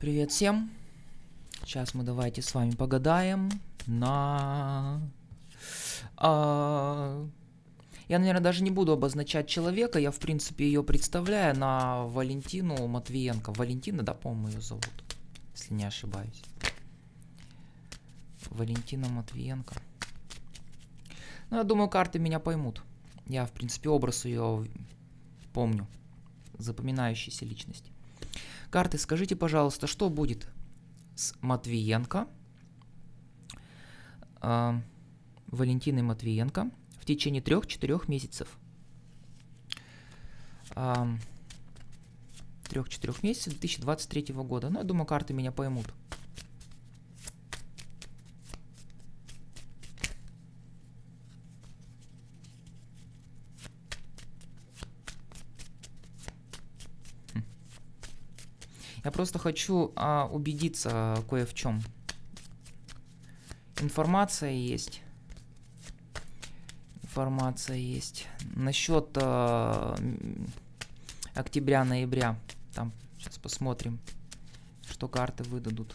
Привет всем. Сейчас мы давайте с вами погадаем на... А... Я, наверное, даже не буду обозначать человека. Я, в принципе, ее представляю на Валентину Матвиенко. Валентина, да, по-моему, ее зовут, если не ошибаюсь. Валентина Матвиенко. Ну, я думаю, карты меня поймут. Я, в принципе, образ ее помню. Запоминающейся личности карты, скажите, пожалуйста, что будет с Матвиенко, э, Валентиной Матвиенко в течение трех-четырех месяцев? А, трех-четырех месяцев 2023 года. Ну, я думаю, карты меня поймут. просто хочу а, убедиться кое в чем. Информация есть. Информация есть. Насчет а, октября-ноября. Там сейчас посмотрим, что карты выдадут.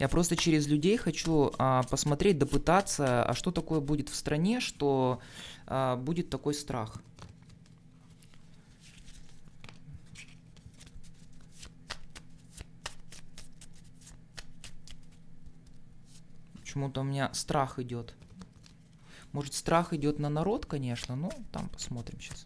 Я просто через людей хочу а, посмотреть, допытаться, а что такое будет в стране, что а, будет такой страх. Почему-то у меня страх идет. Может, страх идет на народ, конечно, но там посмотрим сейчас.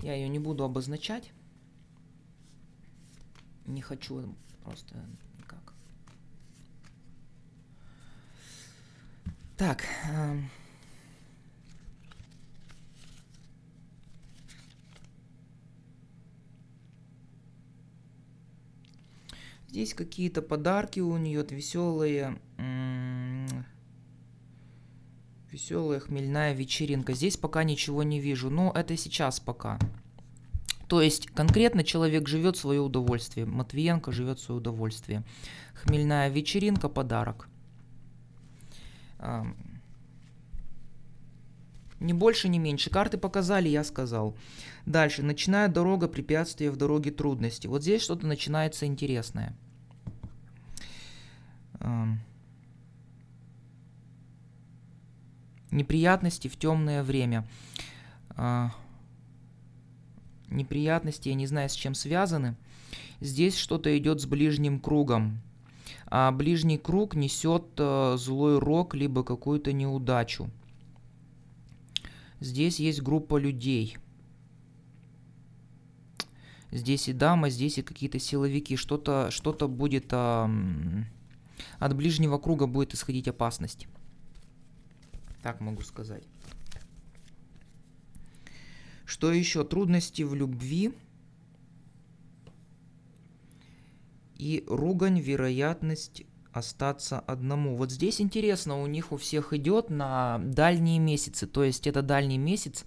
Я ее не буду обозначать. Не хочу просто никак. Так. Э Здесь какие-то подарки у нее, веселые... Веселая хмельная вечеринка. Здесь пока ничего не вижу, но это сейчас пока. То есть конкретно человек живет свое удовольствие. Матвиенко живет свое удовольствие. Хмельная вечеринка, подарок. Не больше, не меньше. Карты показали, я сказал. Дальше. Начинает дорога, препятствия в дороге, трудности. Вот здесь что-то начинается интересное неприятности в темное время. А, неприятности, я не знаю, с чем связаны. Здесь что-то идет с ближним кругом. А ближний круг несет э, злой рок, либо какую-то неудачу. Здесь есть группа людей. Здесь и дама, здесь и какие-то силовики. Что-то что, -то, будет... А, от ближнего круга будет исходить опасность. Так могу сказать. Что еще? Трудности в любви и ругань, вероятность остаться одному. Вот здесь интересно, у них у всех идет на дальние месяцы, то есть это дальний месяц,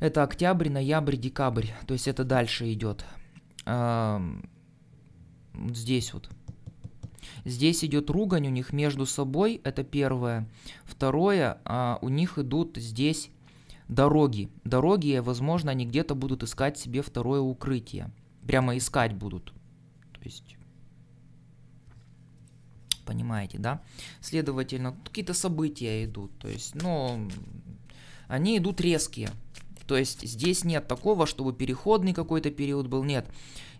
это октябрь, ноябрь, декабрь, то есть это дальше идет. Здесь вот. Здесь идет ругань у них между собой, это первое. Второе, а, у них идут здесь дороги. Дороги, возможно, они где-то будут искать себе второе укрытие. Прямо искать будут. То есть... Понимаете, да? Следовательно, какие-то события идут. То есть, ну, они идут резкие. То есть здесь нет такого, чтобы переходный какой-то период был, нет.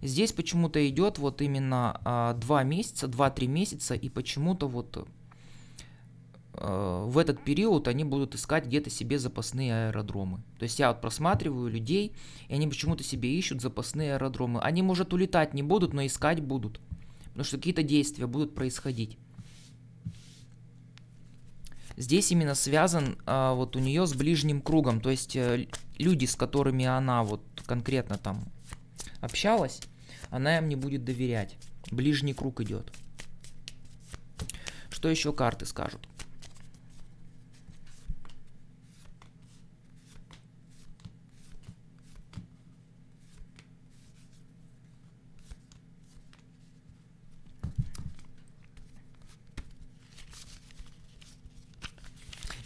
Здесь почему-то идет вот именно а, 2 месяца, 2-3 месяца, и почему-то вот а, в этот период они будут искать где-то себе запасные аэродромы. То есть я вот просматриваю людей, и они почему-то себе ищут запасные аэродромы. Они, может, улетать не будут, но искать будут, потому что какие-то действия будут происходить здесь именно связан а, вот у нее с ближним кругом, то есть э, люди, с которыми она вот конкретно там общалась, она им не будет доверять. Ближний круг идет. Что еще карты скажут?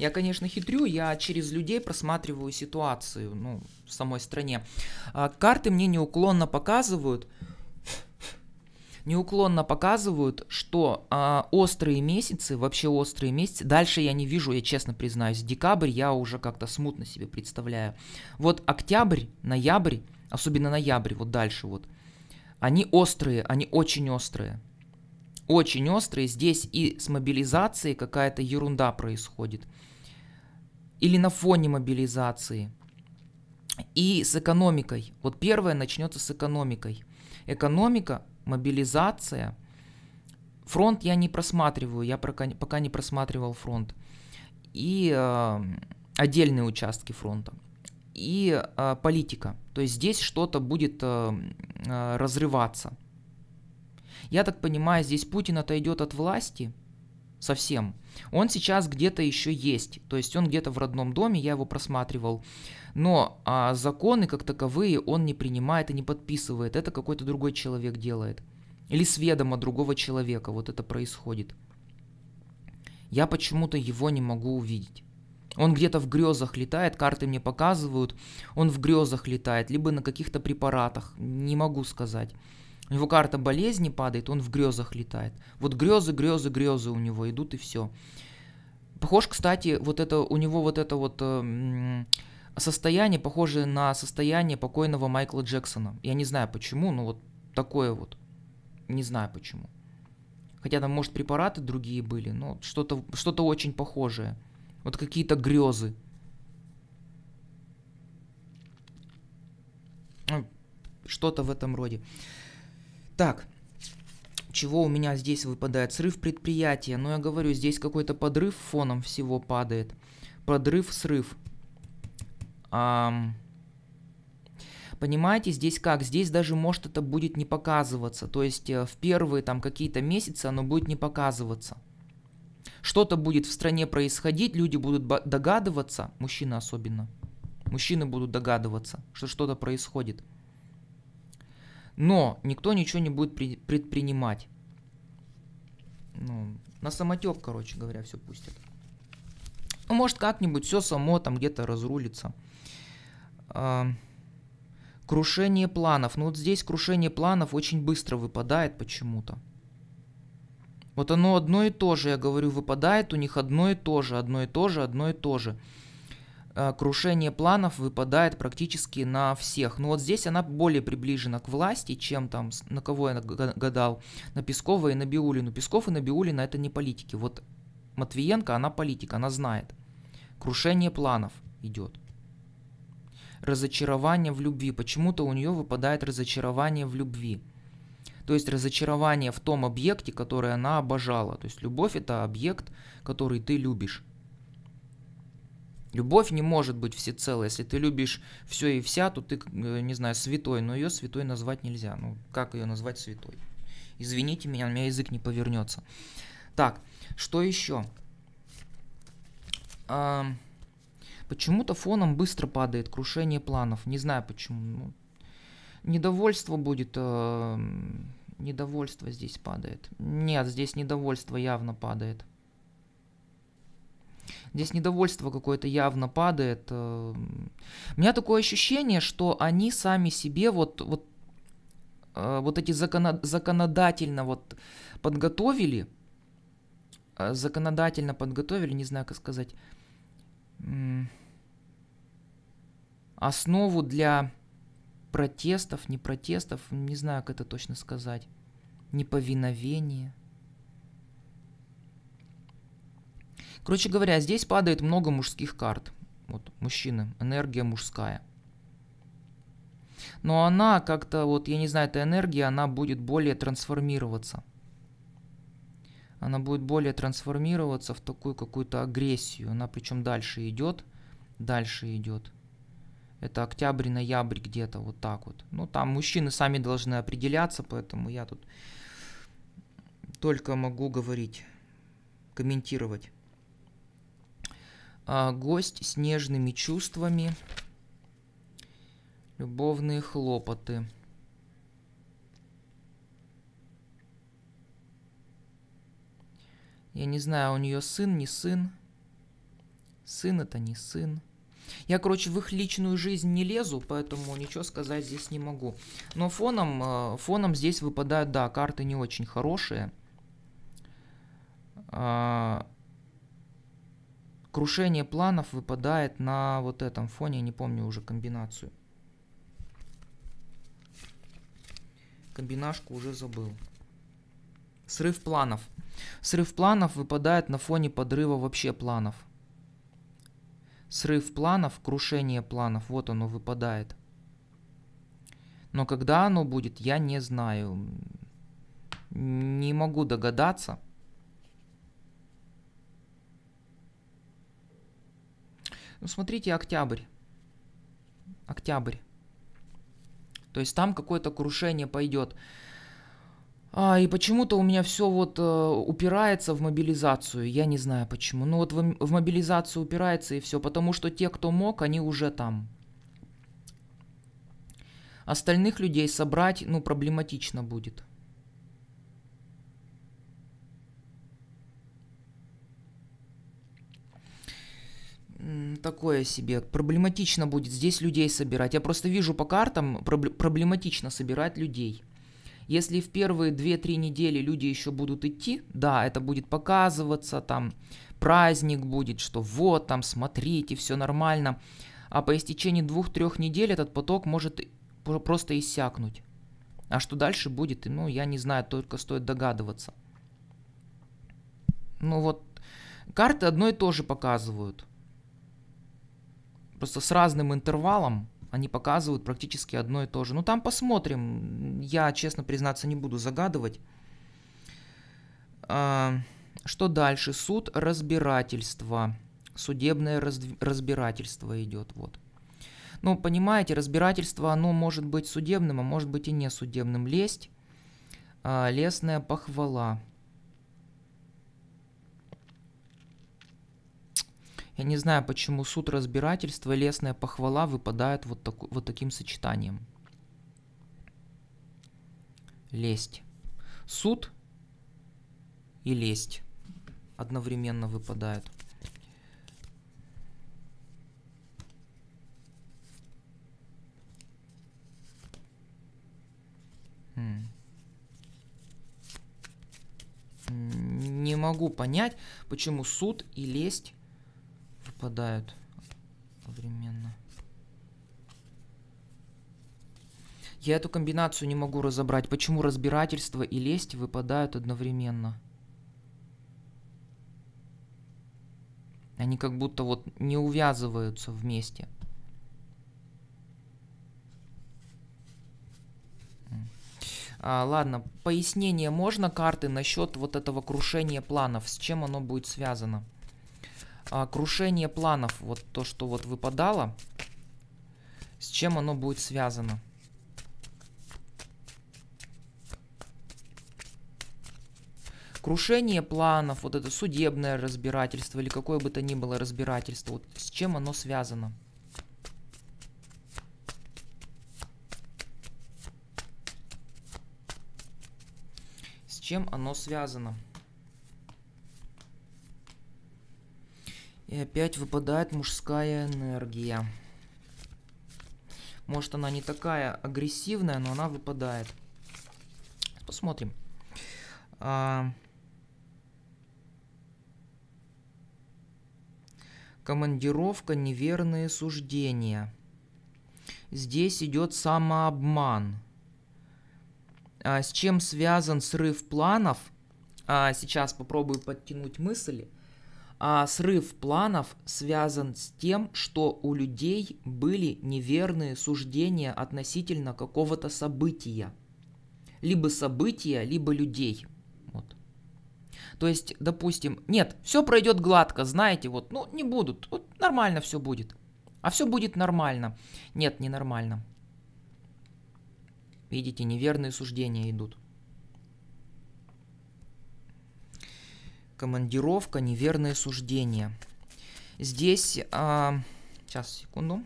Я, конечно, хитрю, я через людей просматриваю ситуацию ну, в самой стране. А, карты мне неуклонно показывают, неуклонно показывают, что э, острые месяцы, вообще острые месяцы, дальше я не вижу, я честно признаюсь, декабрь я уже как-то смутно себе представляю. Вот октябрь, ноябрь, особенно ноябрь, вот дальше вот, они острые, они очень острые. Очень острые, здесь и с мобилизацией какая-то ерунда происходит или на фоне мобилизации. И с экономикой. Вот первое начнется с экономикой. Экономика, мобилизация. Фронт я не просматриваю, я пока, пока не просматривал фронт. И э, отдельные участки фронта. И э, политика. То есть здесь что-то будет э, э разрываться. Я так понимаю, здесь Путин отойдет от власти – совсем. Он сейчас где-то еще есть, то есть он где-то в родном доме, я его просматривал. Но а, законы как таковые он не принимает и не подписывает, это какой-то другой человек делает. Или с ведома другого человека вот это происходит. Я почему-то его не могу увидеть. Он где-то в грезах летает, карты мне показывают, он в грезах летает, либо на каких-то препаратах, не могу сказать его карта болезни падает, он в грезах летает. Вот грезы, грезы, грезы у него идут и все. Похож, кстати, вот это у него вот это вот э, состояние похоже на состояние покойного Майкла Джексона. Я не знаю почему, но вот такое вот. Не знаю почему. Хотя там, может, препараты другие были, но что-то что очень похожее. Вот какие-то грезы. Что-то в этом роде. Так, чего у меня здесь выпадает? Срыв предприятия. Но ну, я говорю, здесь какой-то подрыв фоном всего падает. Подрыв, срыв. Ам... Понимаете, здесь как? Здесь даже может это будет не показываться. То есть э, в первые там какие-то месяцы оно будет не показываться. Что-то будет в стране происходить, люди будут догадываться, мужчины особенно. Мужчины будут догадываться, что что-то происходит но никто ничего не будет предпринимать. Ну, на самотек, короче говоря, все пустят. Ну, может, как-нибудь все само там где-то разрулится. А, крушение планов. Ну, вот здесь крушение планов очень быстро выпадает почему-то. Вот оно одно и то же, я говорю, выпадает у них одно и то же, одно и то же, одно и то же. Одно и то же. Э, крушение планов выпадает практически на всех. Но ну, вот здесь она более приближена к власти, чем там, на кого я гадал, на Пескова и на Биулину. Песков и на Биулина это не политики. Вот Матвиенко, она политика, она знает. Крушение планов идет. Разочарование в любви. Почему-то у нее выпадает разочарование в любви. То есть разочарование в том объекте, который она обожала. То есть любовь это объект, который ты любишь. Любовь не может быть всецелой. Если ты любишь все и вся, то ты, э, не знаю, святой, но ее святой назвать нельзя. Ну, как ее назвать святой? Извините меня, у меня язык не повернется. Так, что еще? А, почему-то фоном быстро падает крушение планов. Не знаю почему. Ну, недовольство будет. Э, недовольство здесь падает. Нет, здесь недовольство явно падает. Здесь недовольство какое-то явно падает. Э, У меня такое ощущение, что они сами себе вот, вот, э, вот эти законодательно вот подготовили, э, законодательно подготовили, не знаю, как сказать, основу для протестов, не протестов, не знаю, как это точно сказать, неповиновение – Короче говоря, здесь падает много мужских карт. Вот мужчины, энергия мужская. Но она как-то, вот я не знаю, эта энергия, она будет более трансформироваться. Она будет более трансформироваться в такую какую-то агрессию. Она причем дальше идет, дальше идет. Это октябрь, ноябрь где-то вот так вот. Ну там мужчины сами должны определяться, поэтому я тут только могу говорить, комментировать. А, гость с нежными чувствами. Любовные хлопоты. Я не знаю, а у нее сын, не сын. Сын это не сын. Я, короче, в их личную жизнь не лезу, поэтому ничего сказать здесь не могу. Но фоном, э, фоном здесь выпадают, да, карты не очень хорошие. А, крушение планов выпадает на вот этом фоне, не помню уже комбинацию. Комбинашку уже забыл. Срыв планов. Срыв планов выпадает на фоне подрыва вообще планов. Срыв планов, крушение планов, вот оно выпадает. Но когда оно будет, я не знаю. Не могу догадаться. Ну, смотрите, октябрь. Октябрь. То есть там какое-то крушение пойдет. А, и почему-то у меня все вот э, упирается в мобилизацию. Я не знаю почему. Ну вот в, в мобилизацию упирается и все. Потому что те, кто мог, они уже там. Остальных людей собрать, ну, проблематично будет. такое себе. Проблематично будет здесь людей собирать. Я просто вижу по картам, проблематично собирать людей. Если в первые 2-3 недели люди еще будут идти, да, это будет показываться, там праздник будет, что вот, там смотрите, все нормально. А по истечении 2-3 недель этот поток может просто иссякнуть. А что дальше будет, ну, я не знаю, только стоит догадываться. Ну вот, карты одно и то же показывают – Просто с разным интервалом они показывают практически одно и то же. Ну там посмотрим. Я, честно признаться, не буду загадывать. А, что дальше? Суд разбирательства. Судебное раз, разбирательство идет. Вот. Ну, понимаете, разбирательство, оно может быть судебным, а может быть и не судебным. Лесть, а, лесная похвала. Я не знаю, почему суд разбирательства и лесная похвала выпадают вот, так, вот таким сочетанием. Лесть. Суд и лесть одновременно выпадают. Не могу понять, почему суд и лесть пропадают одновременно. Я эту комбинацию не могу разобрать. Почему разбирательство и лесть выпадают одновременно? Они как будто вот не увязываются вместе. А, ладно, пояснение можно карты насчет вот этого крушения планов? С чем оно будет связано? а, крушение планов, вот то, что вот выпадало, с чем оно будет связано. Крушение планов, вот это судебное разбирательство или какое бы то ни было разбирательство, вот с чем оно связано. С чем оно связано? И опять выпадает мужская энергия. Может она не такая агрессивная, но она выпадает. Посмотрим. А... Командировка неверные суждения. Здесь идет самообман. А с чем связан срыв планов? А сейчас попробую подтянуть мысли. А срыв планов связан с тем, что у людей были неверные суждения относительно какого-то события. Либо события, либо людей. Вот. То есть, допустим, нет, все пройдет гладко, знаете, вот, ну, не будут, вот нормально все будет. А все будет нормально. Нет, не нормально. Видите, неверные суждения идут. командировка, неверное суждение. Здесь, а, сейчас, секунду.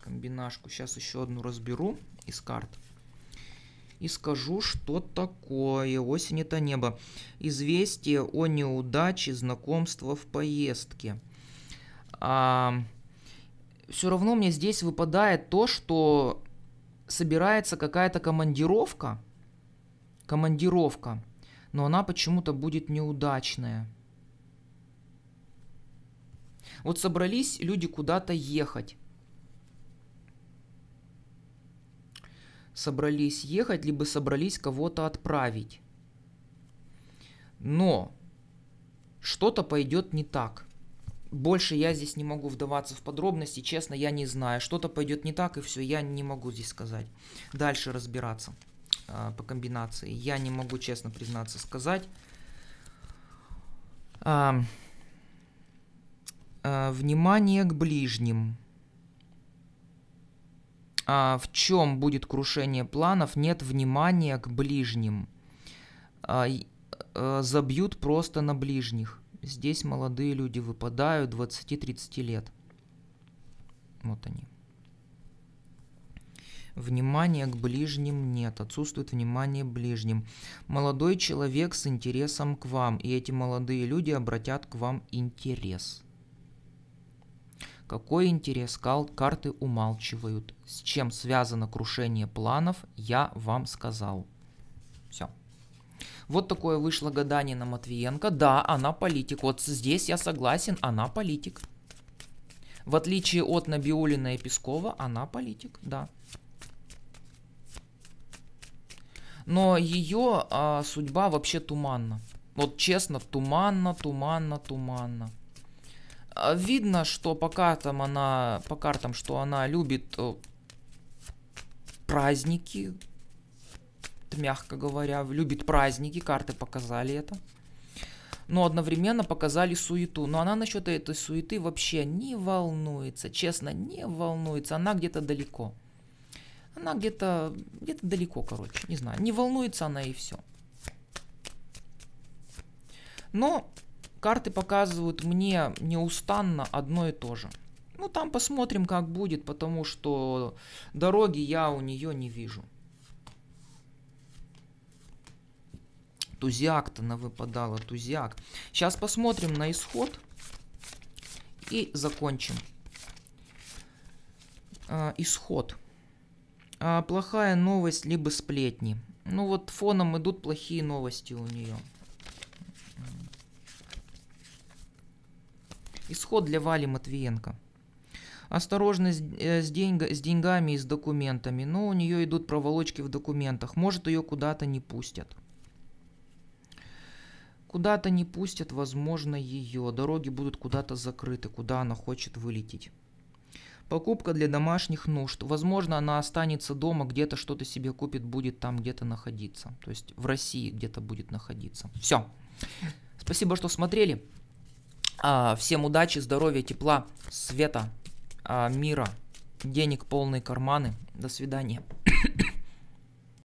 Комбинашку. Сейчас еще одну разберу из карт. И скажу, что такое осень это небо. Известие о неудаче знакомства в поездке. А, все равно мне здесь выпадает то, что собирается какая-то командировка, командировка, но она почему-то будет неудачная. Вот собрались люди куда-то ехать. Собрались ехать, либо собрались кого-то отправить. Но что-то пойдет не так больше я здесь не могу вдаваться в подробности, честно, я не знаю. Что-то пойдет не так, и все, я не могу здесь сказать. Дальше разбираться э, по комбинации. Я не могу, честно признаться, сказать. А, а, внимание к ближним. А, в чем будет крушение планов? Нет внимания к ближним. а, а забьют просто на ближних. Здесь молодые люди выпадают 20-30 лет. Вот они. Внимание к ближним нет, отсутствует внимание ближним. Молодой человек с интересом к вам, и эти молодые люди обратят к вам интерес. Какой интерес? Карты умалчивают. С чем связано крушение планов, я вам сказал. Все. Вот такое вышло гадание на Матвиенко. Да, она политик. Вот здесь я согласен, она политик. В отличие от Набиулина и Пескова, она политик, да. Но ее а, судьба вообще туманна. Вот честно, туманно, туманно, туманно. А, видно, что по картам она, по картам, что она любит э, праздники, мягко говоря, любит праздники, карты показали это. Но одновременно показали суету. Но она насчет этой суеты вообще не волнуется, честно, не волнуется. Она где-то далеко. Она где-то где далеко, короче, не знаю. Не волнуется она и все. Но карты показывают мне неустанно одно и то же. Ну, там посмотрим, как будет, потому что дороги я у нее не вижу. Тузиак-то навыпадало, Тузиак. Сейчас посмотрим на исход и закончим. А, исход. А, плохая новость, либо сплетни. Ну вот фоном идут плохие новости у нее. Исход для Вали Матвиенко. Осторожность э, с, деньг, с деньгами и с документами. Но у нее идут проволочки в документах. Может ее куда-то не пустят. Куда-то не пустят, возможно, ее. Дороги будут куда-то закрыты, куда она хочет вылететь. Покупка для домашних нужд. Возможно, она останется дома, где-то что-то себе купит, будет там где-то находиться. То есть в России где-то будет находиться. Все. Спасибо, что смотрели. А, всем удачи, здоровья, тепла, света, а, мира, денег, полные карманы. До свидания.